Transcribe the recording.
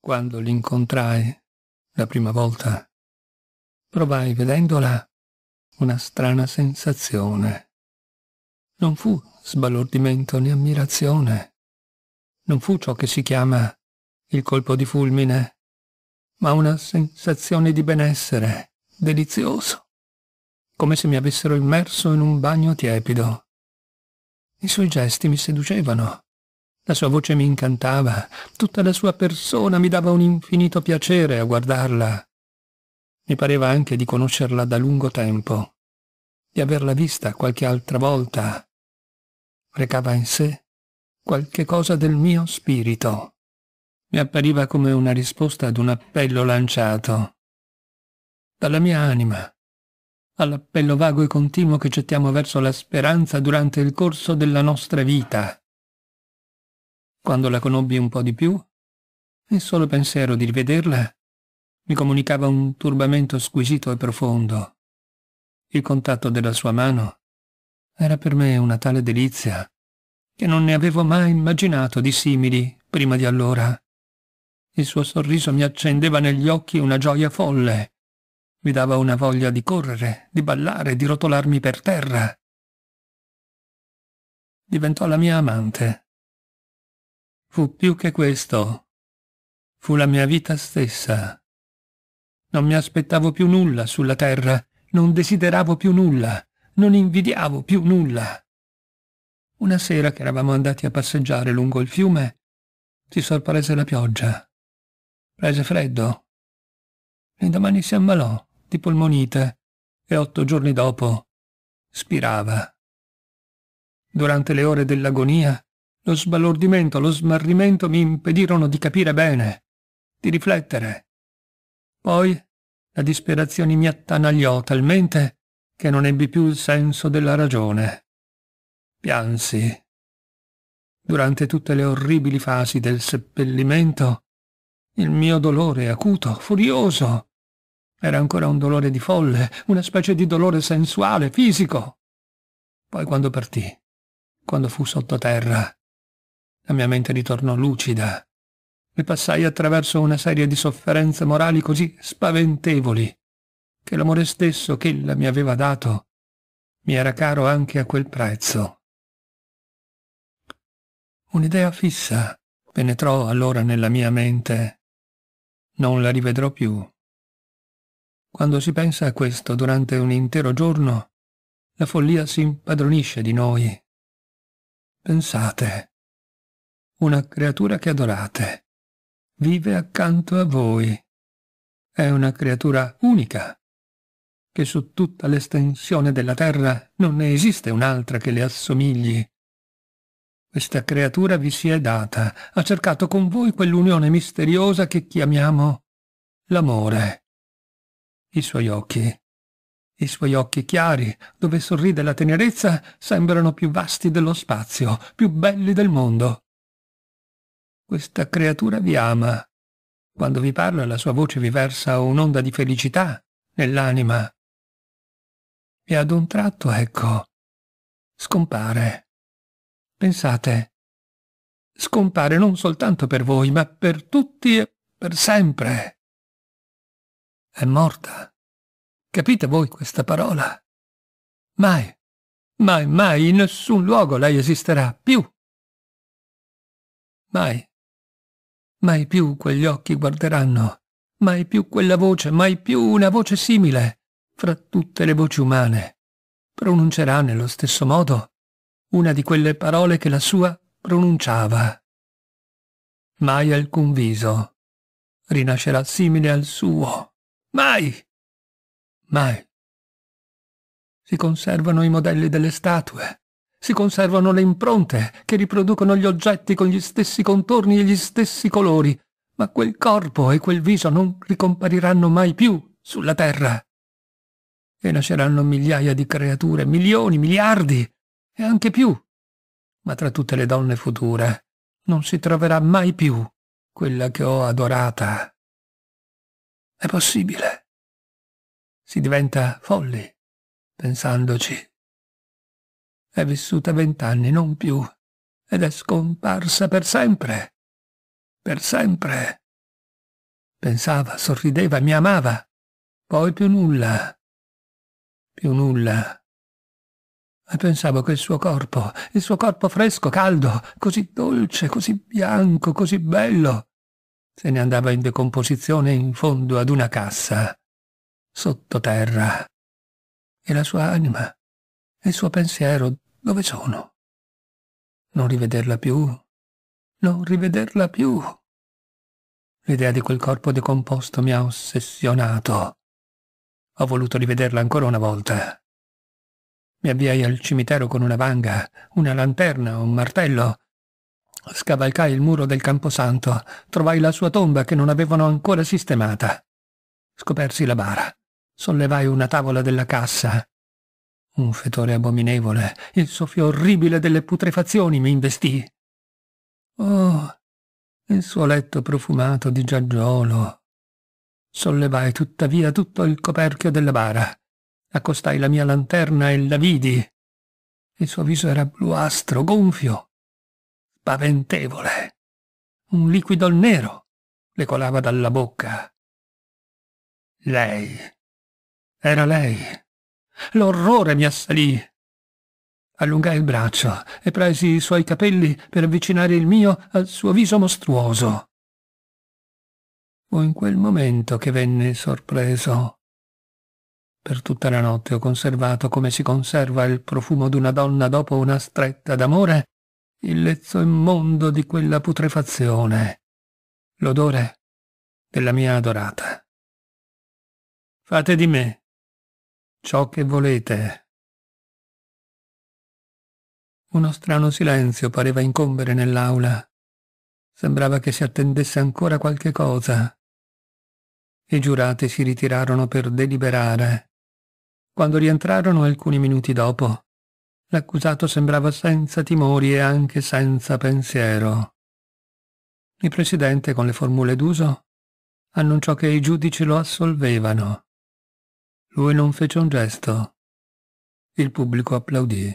Quando l'incontrai la prima volta, provai vedendola una strana sensazione. Non fu sbalordimento né ammirazione, non fu ciò che si chiama il colpo di fulmine, ma una sensazione di benessere delizioso, come se mi avessero immerso in un bagno tiepido. I suoi gesti mi seducevano, la sua voce mi incantava, tutta la sua persona mi dava un infinito piacere a guardarla. Mi pareva anche di conoscerla da lungo tempo, di averla vista qualche altra volta. Recava in sé qualche cosa del mio spirito. Mi appariva come una risposta ad un appello lanciato. Dalla mia anima, all'appello vago e continuo che gettiamo verso la speranza durante il corso della nostra vita. Quando la conobbi un po' di più, il solo pensiero di rivederla mi comunicava un turbamento squisito e profondo. Il contatto della sua mano era per me una tale delizia che non ne avevo mai immaginato di simili prima di allora. Il suo sorriso mi accendeva negli occhi una gioia folle. Mi dava una voglia di correre, di ballare, di rotolarmi per terra. Diventò la mia amante. Fu più che questo. Fu la mia vita stessa. Non mi aspettavo più nulla sulla terra, non desideravo più nulla, non invidiavo più nulla. Una sera che eravamo andati a passeggiare lungo il fiume, si sorprese la pioggia. Prese freddo. L'indomani si ammalò di polmonite e otto giorni dopo spirava. Durante le ore dell'agonia lo sbalordimento, lo smarrimento mi impedirono di capire bene, di riflettere. Poi la disperazione mi attanagliò talmente che non ebbi più il senso della ragione. Piansi. Durante tutte le orribili fasi del seppellimento, il mio dolore acuto, furioso, era ancora un dolore di folle, una specie di dolore sensuale, fisico. Poi quando partì, quando fu sottoterra, la mia mente ritornò lucida. E passai attraverso una serie di sofferenze morali così spaventevoli che l'amore stesso che ella mi aveva dato mi era caro anche a quel prezzo. Un'idea fissa penetrò allora nella mia mente. Non la rivedrò più. Quando si pensa a questo durante un intero giorno, la follia si impadronisce di noi. Pensate, una creatura che adorate. Vive accanto a voi. È una creatura unica, che su tutta l'estensione della terra non ne esiste un'altra che le assomigli. Questa creatura vi si è data, ha cercato con voi quell'unione misteriosa che chiamiamo l'amore. I suoi occhi, i suoi occhi chiari, dove sorride la tenerezza, sembrano più vasti dello spazio, più belli del mondo. Questa creatura vi ama. Quando vi parla la sua voce vi versa un'onda di felicità nell'anima. E ad un tratto, ecco, scompare. Pensate, scompare non soltanto per voi, ma per tutti e per sempre. È morta. Capite voi questa parola? Mai, mai, mai, in nessun luogo lei esisterà più. Mai. Mai più quegli occhi guarderanno, mai più quella voce, mai più una voce simile, fra tutte le voci umane. Pronuncerà nello stesso modo una di quelle parole che la sua pronunciava. Mai alcun viso rinascerà simile al suo. Mai! Mai! Si conservano i modelli delle statue, si conservano le impronte che riproducono gli oggetti con gli stessi contorni e gli stessi colori, ma quel corpo e quel viso non ricompariranno mai più sulla terra. E nasceranno migliaia di creature, milioni, miliardi e anche più. Ma tra tutte le donne future non si troverà mai più quella che ho adorata. È possibile. Si diventa folli pensandoci. È vissuta vent'anni, non più, ed è scomparsa per sempre. Per sempre. Pensava, sorrideva, mi amava. Poi più nulla. Più nulla. E pensavo che il suo corpo, il suo corpo fresco, caldo, così dolce, così bianco, così bello, se ne andava in decomposizione in fondo ad una cassa, sottoterra. E la sua anima, e il suo pensiero dove sono? Non rivederla più? Non rivederla più? L'idea di quel corpo decomposto mi ha ossessionato. Ho voluto rivederla ancora una volta. Mi avviai al cimitero con una vanga, una lanterna, un martello. Scavalcai il muro del camposanto, trovai la sua tomba che non avevano ancora sistemata. Scopersi la bara, sollevai una tavola della cassa, un fetore abominevole, il soffio orribile delle putrefazioni mi investì. Oh, il suo letto profumato di giaggiolo. Sollevai tuttavia tutto il coperchio della bara. Accostai la mia lanterna e la vidi. Il suo viso era bluastro, gonfio, spaventevole. Un liquido nero le colava dalla bocca. Lei. Era lei. L'orrore mi assalì. Allungai il braccio e presi i suoi capelli per avvicinare il mio al suo viso mostruoso. Fu in quel momento che venne sorpreso. Per tutta la notte ho conservato come si conserva il profumo d'una donna dopo una stretta d'amore, il lezzo immondo di quella putrefazione, l'odore della mia adorata. Fate di me ciò che volete. Uno strano silenzio pareva incombere nell'aula. Sembrava che si attendesse ancora qualche cosa. I giurati si ritirarono per deliberare. Quando rientrarono alcuni minuti dopo, l'accusato sembrava senza timori e anche senza pensiero. Il presidente, con le formule d'uso, annunciò che i giudici lo assolvevano. Lui non fece un gesto. Il pubblico applaudì.